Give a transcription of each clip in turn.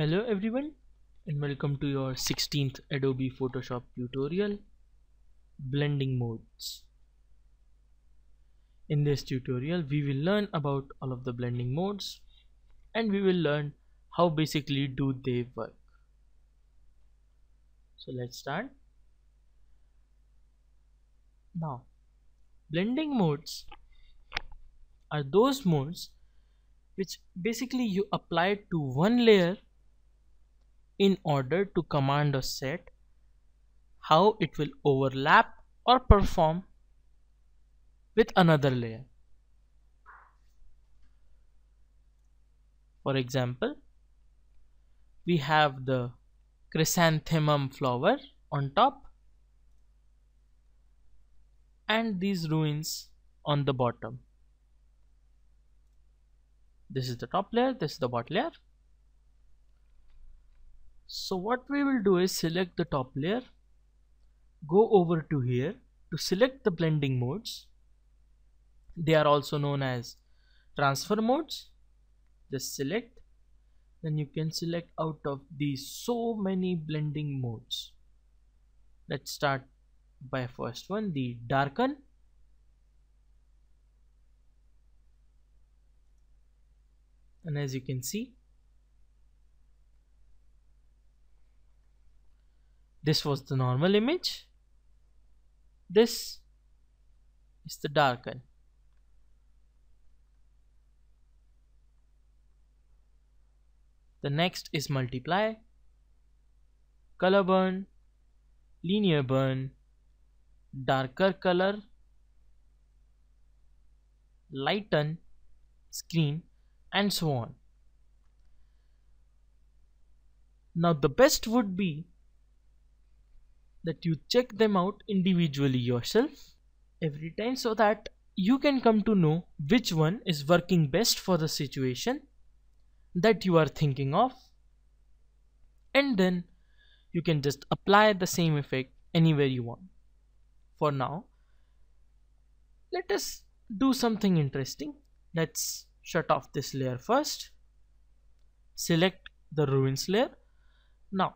hello everyone and welcome to your 16th adobe photoshop tutorial blending modes in this tutorial we will learn about all of the blending modes and we will learn how basically do they work so let's start now blending modes are those modes which basically you apply to one layer in order to command a set how it will overlap or perform with another layer. For example, we have the chrysanthemum flower on top and these ruins on the bottom. This is the top layer, this is the bottom layer so what we will do is select the top layer go over to here to select the blending modes they are also known as transfer modes just select then you can select out of these so many blending modes let's start by first one the darken and as you can see this was the normal image this is the darken the next is multiply color burn linear burn darker color lighten screen and so on now the best would be that you check them out individually yourself every time so that you can come to know which one is working best for the situation that you are thinking of and then you can just apply the same effect anywhere you want for now let us do something interesting let's shut off this layer first select the ruins layer now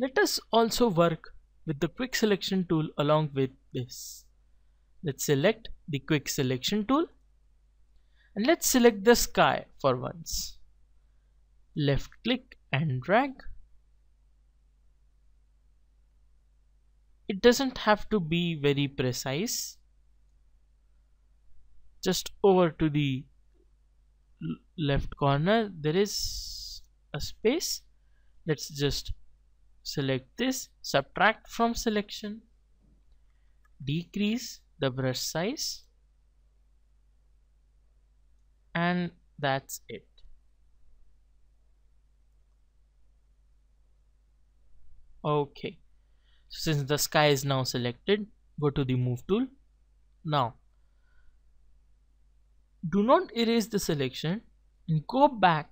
let us also work with the quick selection tool along with this. Let's select the quick selection tool and let's select the sky for once. Left click and drag. It doesn't have to be very precise. Just over to the left corner there is a space. Let's just select this subtract from selection decrease the brush size and that's it okay so since the sky is now selected go to the move tool now do not erase the selection and go back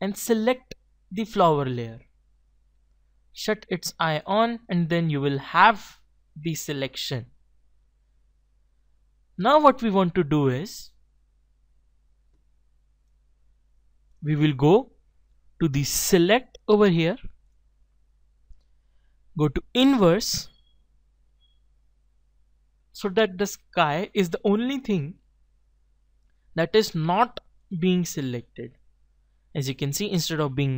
and select the flower layer shut its eye on and then you will have the selection now what we want to do is we will go to the select over here go to inverse so that the sky is the only thing that is not being selected as you can see instead of being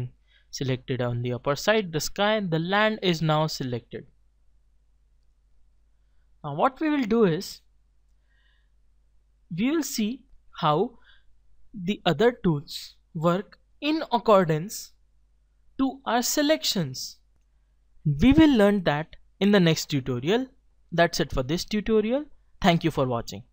selected on the upper side the sky and the land is now selected now what we will do is we will see how the other tools work in accordance to our selections we will learn that in the next tutorial that's it for this tutorial thank you for watching